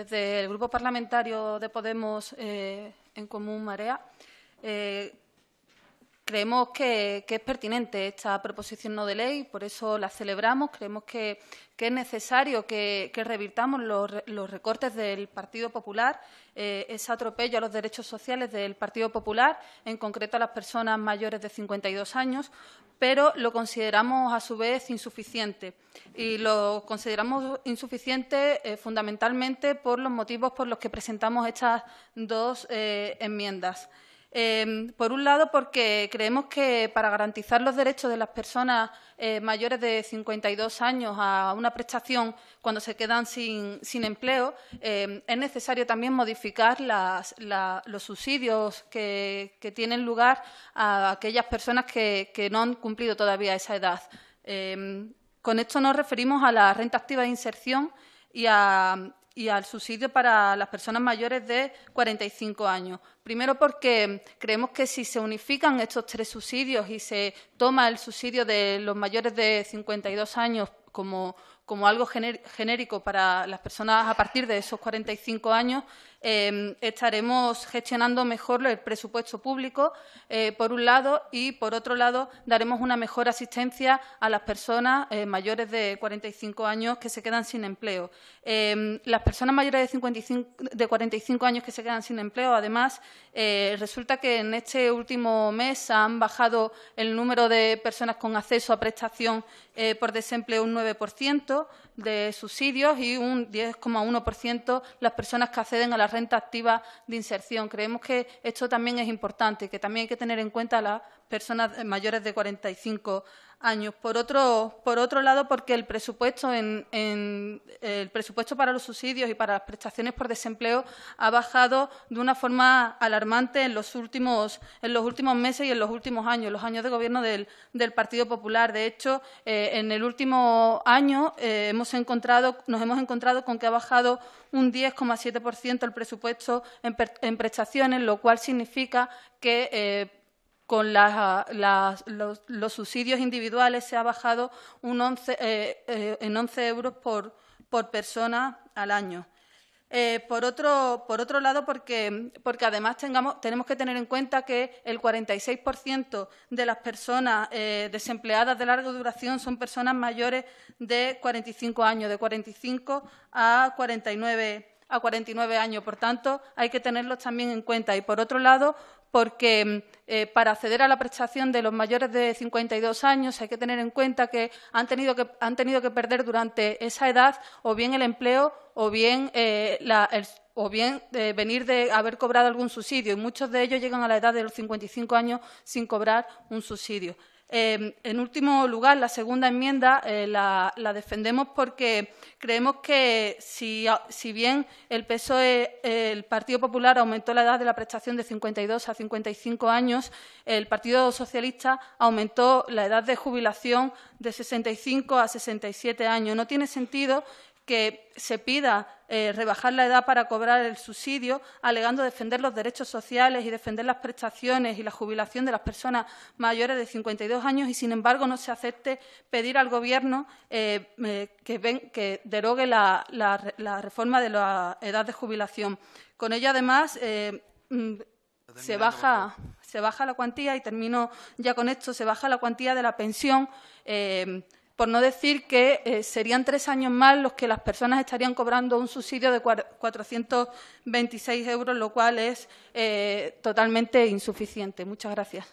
Desde el Grupo Parlamentario de Podemos eh, en Común Marea, eh, Creemos que, es pertinente esta proposición no de ley, por eso la celebramos. Creemos que, es necesario que, revirtamos los, recortes del Partido Popular, eh, ese atropello a los derechos sociales del Partido Popular, en concreto a las personas mayores de 52 años, pero lo consideramos a su vez insuficiente. Y lo consideramos insuficiente eh, fundamentalmente por los motivos por los que presentamos estas dos eh, enmiendas. Em, por un lado, porque creemos que para garantizar los derechos de las personas eh, mayores de 52 años a una prestación cuando se quedan sin, empleo, em, es necesario también modificar los subsidios que, tienen lugar a aquellas personas que, no han cumplido todavía esa edad. Em, con esto nos referimos a la renta activa de inserción y a, y al subsidio para las personas mayores de 45 años. Primero porque creemos que si se unifican estos tres subsidios y se toma el subsidio de los mayores de 52 años como, como algo genérico para las personas a partir de esos 45 años, em, estaremos gestionando mejor el presupuesto público, eh, por un lado, y por otro lado, daremos una mejor asistencia a las personas eh, mayores de 45 años que se quedan sin empleo. Em, las personas mayores de, de 45 años que se quedan sin empleo, además, eh, resulta que en este último mes han bajado el número de personas con acceso a prestación por desempleo un 9% de subsidios y un 10,1% las personas que acceden a la renta activa de inserción. Creemos que esto también es importante, que también hay que tener en cuenta a las personas mayores de 45 años años. Por otro, por otro lado, porque el presupuesto, en, el presupuesto para los subsidios y para las prestaciones por desempleo ha bajado de una forma alarmante en los últimos, en los últimos meses y en los últimos años, los años de gobierno del, Partido Popular. De hecho, eh, en el último año eh, hemos encontrado, nos hemos encontrado con que ha bajado un 10,7% el presupuesto en, prestaciones, lo cual significa que eh, con los, subsidios individuales se ha bajado eh, eh, en 11 euros por, persona al año. Eh, por, otro, lado, porque, además tenemos que tener en cuenta que el 46% de las personas desempleadas de larga duración son personas mayores de 45 años, de 45 a 49 a 49 años. Por tanto, hay que tenerlos también en cuenta. Y, por otro lado, porque eh, para acceder a la prestación de los mayores de 52 años hay que tener en cuenta que han tenido que, han tenido que perder durante esa edad o bien el empleo o bien, eh, o bien eh, venir de haber cobrado algún subsidio. Y muchos de ellos llegan a la edad de los 55 años sin cobrar un subsidio. Em, en último lugar, la segunda enmienda eh, la, defendemos porque creemos que si, bien el PSOE, eh, el Partido Popular aumentó la edad de la prestación de 52 a 55 años, el Partido Socialista aumentó la edad de jubilación de 65 a 67 años. No tiene sentido que se pida eh, rebajar la edad para cobrar el subsidio, alegando defender los derechos sociales y defender las prestaciones y la jubilación de las personas mayores de 52 años y, sin embargo, no se acepte pedir al Gobierno eh, eh, que, derogue la, reforma de la edad de jubilación. Con ello, además, mm, se baja, se baja la cuantía, y termino ya con esto, se baja la cuantía de la pensión por no decir que eh, serían tres años más los que las personas estarían cobrando un subsidio de 426 euros, lo cual es eh, totalmente insuficiente. Muchas gracias.